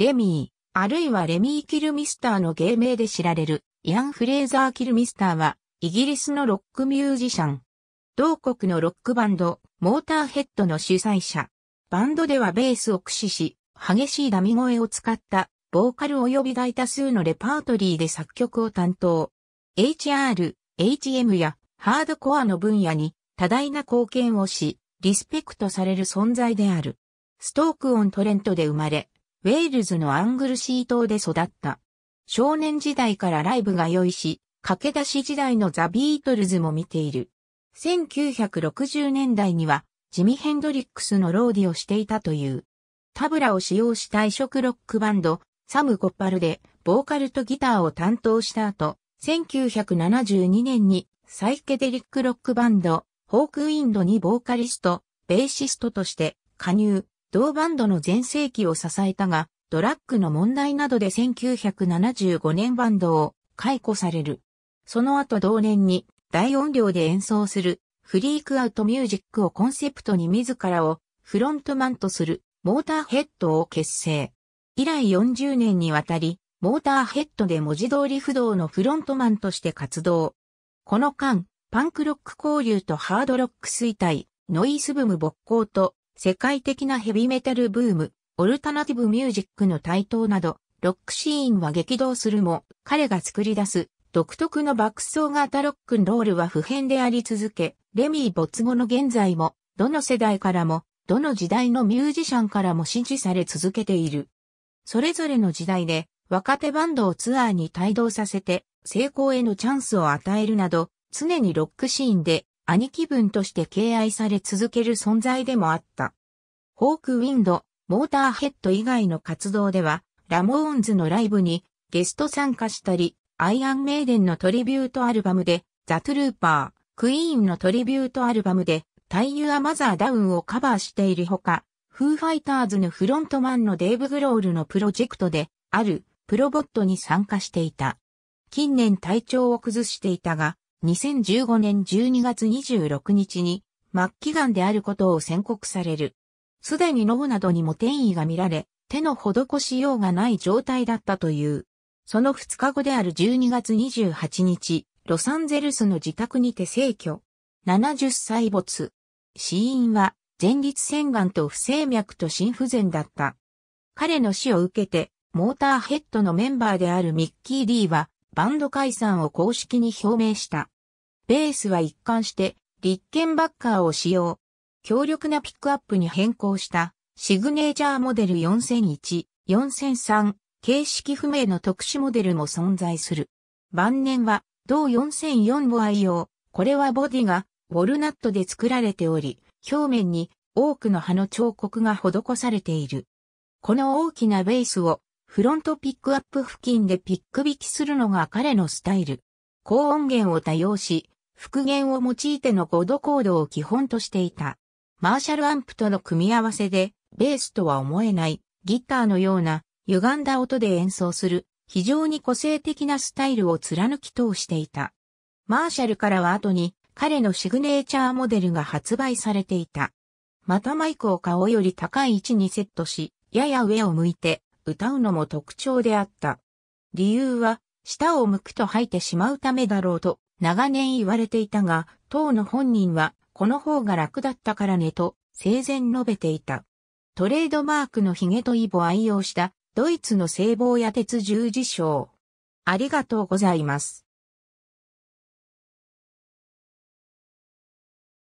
レミー、あるいはレミー・キルミスターの芸名で知られる、イアン・フレーザー・キルミスターは、イギリスのロックミュージシャン。同国のロックバンド、モーターヘッドの主催者。バンドではベースを駆使し、激しいダミ声を使った、ボーカル及び大多数のレパートリーで作曲を担当。HR、HM やハードコアの分野に多大な貢献をし、リスペクトされる存在である。ストークオントレントで生まれ、ウェールズのアングルシー島で育った。少年時代からライブが良いし、駆け出し時代のザ・ビートルズも見ている。1960年代には、ジミ・ヘンドリックスのローディをしていたという。タブラを使用した異色ロックバンド、サム・コッパルで、ボーカルとギターを担当した後、1972年にサイケデリックロックバンド、ホークウィンドにボーカリスト、ベーシストとして加入、同バンドの全盛期を支えたが、ドラッグの問題などで1975年バンドを解雇される。その後同年に大音量で演奏するフリークアウトミュージックをコンセプトに自らをフロントマンとするモーターヘッドを結成。以来40年にわたり、モーターヘッドで文字通り不動のフロントマンとして活動。この間、パンクロック交流とハードロック衰退、ノイスブム勃興と世界的なヘビメタルブーム、オルタナティブミュージックの台頭など、ロックシーンは激動するも、彼が作り出す独特の爆走型ロックンロールは不変であり続け、レミー没後の現在も、どの世代からも、どの時代のミュージシャンからも支持され続けている。それぞれの時代で、若手バンドをツアーに帯同させて、成功へのチャンスを与えるなど、常にロックシーンで兄貴分として敬愛され続ける存在でもあった。ホークウィンド、モーターヘッド以外の活動では、ラモーンズのライブにゲスト参加したり、アイアンメイデンのトリビュートアルバムで、ザ・トゥルーパー、クイーンのトリビュートアルバムで、タイユア・マザー・ダウンをカバーしているほか、フーファイターズのフロントマンのデーブ・グロールのプロジェクトで、ある、プロボットに参加していた。近年体調を崩していたが、2015年12月26日に末期癌であることを宣告される。すでに脳などにも転移が見られ、手の施しようがない状態だったという。その2日後である12月28日、ロサンゼルスの自宅にて逝去。70歳没。死因は前立腺癌と不整脈と心不全だった。彼の死を受けて、モーターヘッドのメンバーであるミッキー・ディーは、バンド解散を公式に表明した。ベースは一貫して、リッケンバッカーを使用。強力なピックアップに変更した、シグネージャーモデル4001、4003、形式不明の特殊モデルも存在する。晩年は、同4004を愛用。これはボディが、ウォルナットで作られており、表面に多くの葉の彫刻が施されている。この大きなベースをフロントピックアップ付近でピック引きするのが彼のスタイル。高音源を多用し、復元を用いての5度コードを基本としていた。マーシャルアンプとの組み合わせで、ベースとは思えない、ギターのような、歪んだ音で演奏する、非常に個性的なスタイルを貫き通していた。マーシャルからは後に、彼のシグネーチャーモデルが発売されていた。またマイクを顔より高い位置にセットし、やや上を向いて、歌うのも特徴であった。理由は、舌を向くと吐いてしまうためだろうと、長年言われていたが、当の本人は、この方が楽だったからねと、生前述べていた。トレードマークのヒゲとイボ愛用した、ドイツの聖望や鉄十字章。ありがとうございます。